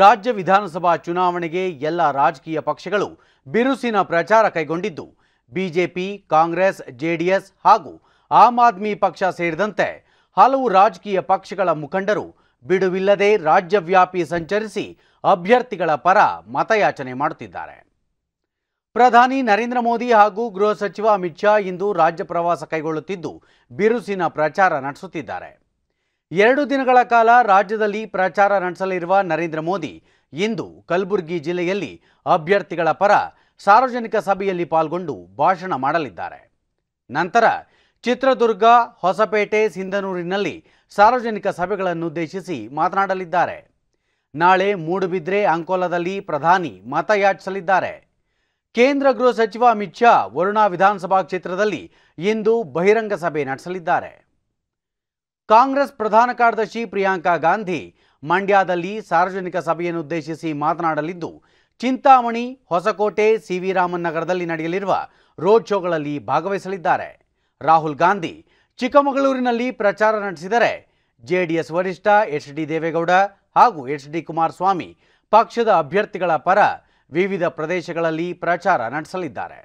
ರಾಜ್ಯ ವಿಧಾನಸಭಾ ಚುನಾವಣೆಗೆ ಎಲ್ಲ ರಾಜಕೀಯ ಪಕ್ಷಗಳು ಬಿರುಸಿನ ಪ್ರಚಾರ ಕೈಗೊಂಡಿದ್ದು ಬಿಜೆಪಿ ಕಾಂಗ್ರೆಸ್ ಜೆಡಿಎಸ್ ಹಾಗೂ ಆಮ್ ಆದ್ಮಿ ಪಕ್ಷ ಸೇರಿದಂತೆ ಹಲವು ರಾಜಕೀಯ ಪಕ್ಷಗಳ ಮುಖಂಡರು ಬಿಡುವಿಲ್ಲದೆ ರಾಜ್ಯವ್ಯಾಪಿ ಸಂಚರಿಸಿ ಅಭ್ಯರ್ಥಿಗಳ ಪರ ಮತಯಾಚನೆ ಮಾಡುತ್ತಿದ್ದಾರೆ ಪ್ರಧಾನಿ ನರೇಂದ್ರ ಮೋದಿ ಹಾಗೂ ಗೃಹ ಸಚಿವ ಅಮಿತ್ ಶಾ ಇಂದು ರಾಜ್ಯ ಪ್ರವಾಸ ಕೈಗೊಳ್ಳುತ್ತಿದ್ದು ಬಿರುಸಿನ ಪ್ರಚಾರ ನಡೆಸುತ್ತಿದ್ದಾರೆ ಎರಡು ದಿನಗಳ ಕಾಲ ರಾಜ್ಯದಲ್ಲಿ ಪ್ರಚಾರ ನಡೆಸಲಿರುವ ನರೇಂದ್ರ ಮೋದಿ ಇಂದು ಕಲಬುರಗಿ ಜಿಲ್ಲೆಯಲ್ಲಿ ಅಭ್ಯರ್ಥಿಗಳ ಪರ ಸಾರ್ವಜನಿಕ ಸಭೆಯಲ್ಲಿ ಪಾಲ್ಗೊಂಡು ಭಾಷಣ ಮಾಡಲಿದ್ದಾರೆ ನಂತರ ಚಿತ್ರದುರ್ಗ ಹೊಸಪೇಟೆ ಸಿಂಧನೂರಿನಲ್ಲಿ ಸಾರ್ವಜನಿಕ ಸಭೆಗಳನ್ನುದ್ದೇಶಿಸಿ ಮಾತನಾಡಲಿದ್ದಾರೆ ನಾಳೆ ಮೂಡುಬಿದ್ರೆ ಅಂಕೋಲದಲ್ಲಿ ಪ್ರಧಾನಿ ಮತಯಾಚಿಸಲಿದ್ದಾರೆ ಕೇಂದ್ರ ಗೃಹ ಸಚಿವ ಅಮಿತ್ ಶಾ ವರುಣಾ ವಿಧಾನಸಭಾ ಕ್ಷೇತ್ರದಲ್ಲಿ ಇಂದು ಬಹಿರಂಗ ಸಭೆ ನಡೆಸಲಿದ್ದಾರೆ ಕಾಂಗ್ರೆಸ್ ಪ್ರಧಾನ ಕಾರ್ಯದರ್ಶಿ ಪ್ರಿಯಾಂಕಾ ಗಾಂಧಿ ಮಂಡ್ಯದಲ್ಲಿ ಸಾರ್ವಜನಿಕ ಸಭೆಯನ್ನುದ್ದೇಶಿಸಿ ಮಾತನಾಡಲಿದ್ದು ಚಿಂತಾಮಣಿ ಹೊಸಕೋಟೆ ಸಿವಿ ರಾಮನ್ ನಗರದಲ್ಲಿ ನಡೆಯಲಿರುವ ರೋಡ್ ಶೋಗಳಲ್ಲಿ ಭಾಗವಹಿಸಲಿದ್ದಾರೆ ರಾಹುಲ್ ಗಾಂಧಿ ಚಿಕ್ಕಮಗಳೂರಿನಲ್ಲಿ ಪ್ರಚಾರ ನಡೆಸಿದರೆ ಜೆಡಿಎಸ್ ವರಿಷ್ಠ ಎಚ್ ಡಿ ದೇವೇಗೌಡ ಹಾಗೂ ಎಚ್ ಡಿ ಕುಮಾರಸ್ವಾಮಿ ಪಕ್ಷದ ಅಭ್ಯರ್ಥಿಗಳ ಪರ ವಿವಿಧ ಪ್ರದೇಶಗಳಲ್ಲಿ ಪ್ರಚಾರ ನಡೆಸಲಿದ್ದಾರೆ